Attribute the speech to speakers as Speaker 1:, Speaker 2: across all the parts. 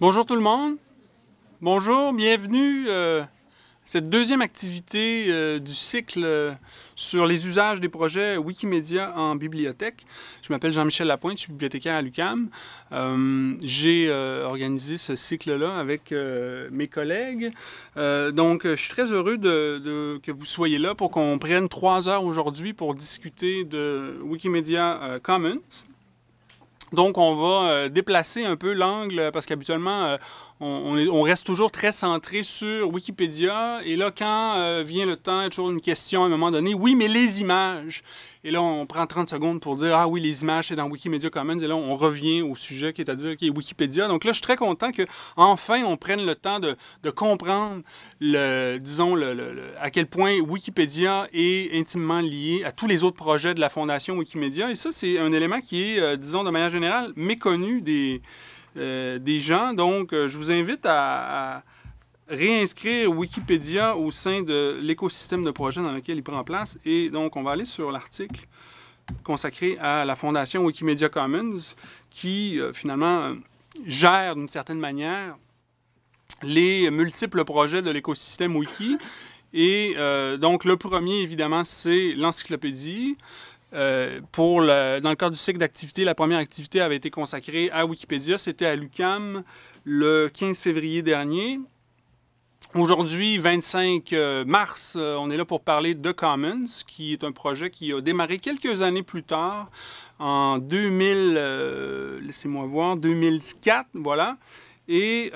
Speaker 1: Bonjour tout le monde. Bonjour, bienvenue euh, cette deuxième activité euh, du cycle euh, sur les usages des projets Wikimedia en bibliothèque. Je m'appelle Jean-Michel Lapointe, je suis bibliothécaire à l'UCAM. J'ai organisé ce cycle-là avec mes collègues. donc, je suis très heureux que vous soyez là pour qu'on prenne trois heures aujourd'hui pour discuter de Wikimedia Commons. Donc, on va euh, déplacer un peu l'angle euh, parce qu'habituellement, euh, on, reste toujours très centré sur Wikipédia. Et là, quand vient le temps, il y a toujours une question à un moment donné. Oui, mais les images. Et là, on prend 30 secondes pour dire Ah oui, les images, c'est dans Wikimedia Commons. Et là, on revient au sujet qui est à dire Wikipédia. Donc là, je suis très content qu'enfin, on prenne le temps de, comprendre, le, disons, le, à quel point Wikipédia est intimement lié à tous les autres projets de la Fondation Wikimedia. Et ça, c'est un élément qui est, disons, de manière générale, méconnu des, euh, des gens. Donc, euh, je vous invite à, réinscrire Wikipédia au sein de l'écosystème de projets dans lequel il prend place. Et donc, on va aller sur l'article consacré à la fondation Wikimedia Commons qui, euh, finalement, gère d'une certaine manière les multiples projets de l'écosystème Wiki et euh, donc, le premier, évidemment, c'est l'encyclopédie. Euh, dans le cadre du cycle d'activité, la première activité avait été consacrée à Wikipédia. C'était à l'UCAM le 15 février dernier. Aujourd'hui, 25 euh, mars, on est là pour parler de Commons, qui est un projet qui a démarré quelques années plus tard, en 2000, laissez-moi voir, 2004, voilà. Et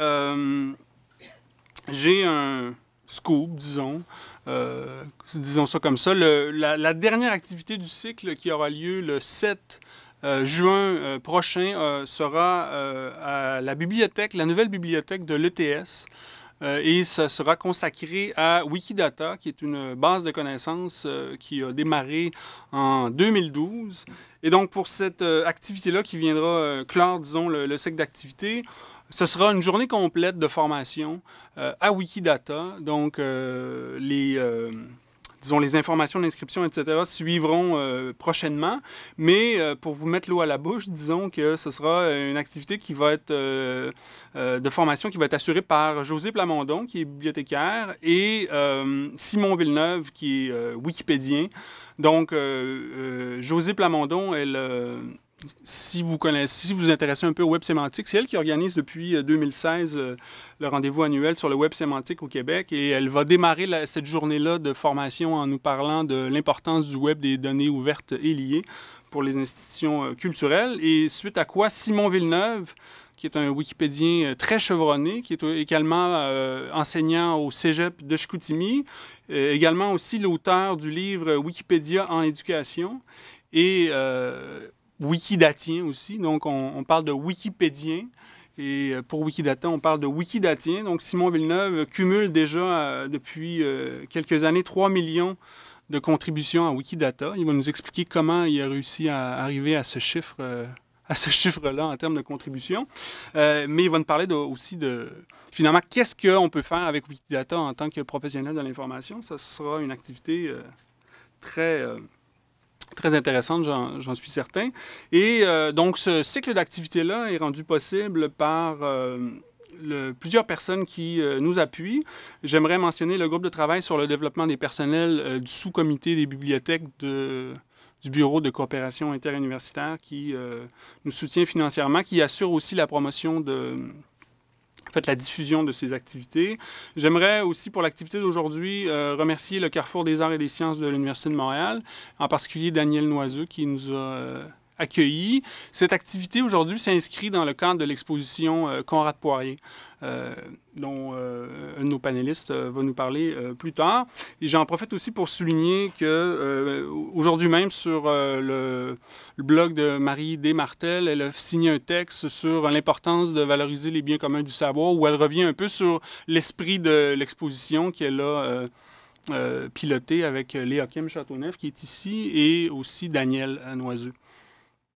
Speaker 1: j'ai un, scoop, disons. Euh, disons ça comme ça. la, dernière activité du cycle qui aura lieu le 7 euh, juin euh, prochain sera à la bibliothèque, la nouvelle bibliothèque de l'ETS. et ça sera consacré à Wikidata, qui est une base de connaissances qui a démarré en 2012. Et donc, pour cette activité-là qui viendra clore, disons, le, le cycle d'activité, ce sera une journée complète de formation euh, à Wikidata. Donc, euh, euh, les, informations d'inscription, etc., suivront prochainement. Mais pour vous mettre l'eau à la bouche, disons que ce sera une activité qui va être de formation qui va être assurée par José Plamondon, qui est bibliothécaire, et Simon Villeneuve, qui est wikipédien. Donc, José Plamondon est si vous connaissez, vous intéressez un peu au web sémantique, c'est elle qui organise depuis 2016 euh, euh, le rendez-vous annuel sur le web sémantique au Québec et elle va démarrer cette journée-là de formation en nous parlant de l'importance du web, des données ouvertes et liées pour les institutions euh, culturelles et suite à quoi Simon Villeneuve qui est un Wikipédien très chevronné, qui est également enseignant au Cégep de Chicoutimi, également aussi l'auteur du livre Wikipédia en éducation. Et wikidatien aussi. Donc, on, parle de wikipédien. Et euh, pour Wikidata, on parle de Wikidatien. Donc, Simon Villeneuve cumule déjà euh, depuis euh, quelques années 3 millions de contributions à Wikidata. Il va nous expliquer comment il a réussi à arriver à ce chiffre. à ce chiffre-là en termes de contributions. mais il va nous parler aussi de, finalement, qu'est-ce qu'on peut faire avec Wikidata en tant que professionnel de l'information. Ça sera une activité très, très intéressante, j'en suis certain. Et euh, donc, ce cycle d'activité-là est rendu possible par... Euh, le, plusieurs personnes qui euh, nous appuient. J'aimerais mentionner le groupe de travail sur le développement des personnels du sous-comité des bibliothèques de, du Bureau de coopération interuniversitaire qui nous soutient financièrement, qui assure aussi la promotion de, fait la diffusion de ces activités. J'aimerais aussi, pour l'activité d'aujourd'hui, euh, remercier le Carrefour des arts et des sciences de l'Université de Montréal, en particulier Daniel Noiseux, qui nous a euh, accueilli. Cette activité aujourd'hui s'inscrit dans le cadre de l'exposition euh, Conrad Poirier, euh, dont euh, un de nos panélistes va nous parler plus tard. Et j'en profite aussi pour souligner que aujourd'hui même sur le, blog de Marie Desmartel, elle a signé un texte sur l'importance de valoriser les biens communs du savoir, où elle revient un peu sur l'esprit de l'exposition qu'elle a. pilotée piloté avec Léa Kim Châteauneuf, qui est ici, et aussi Daniel Noiseux.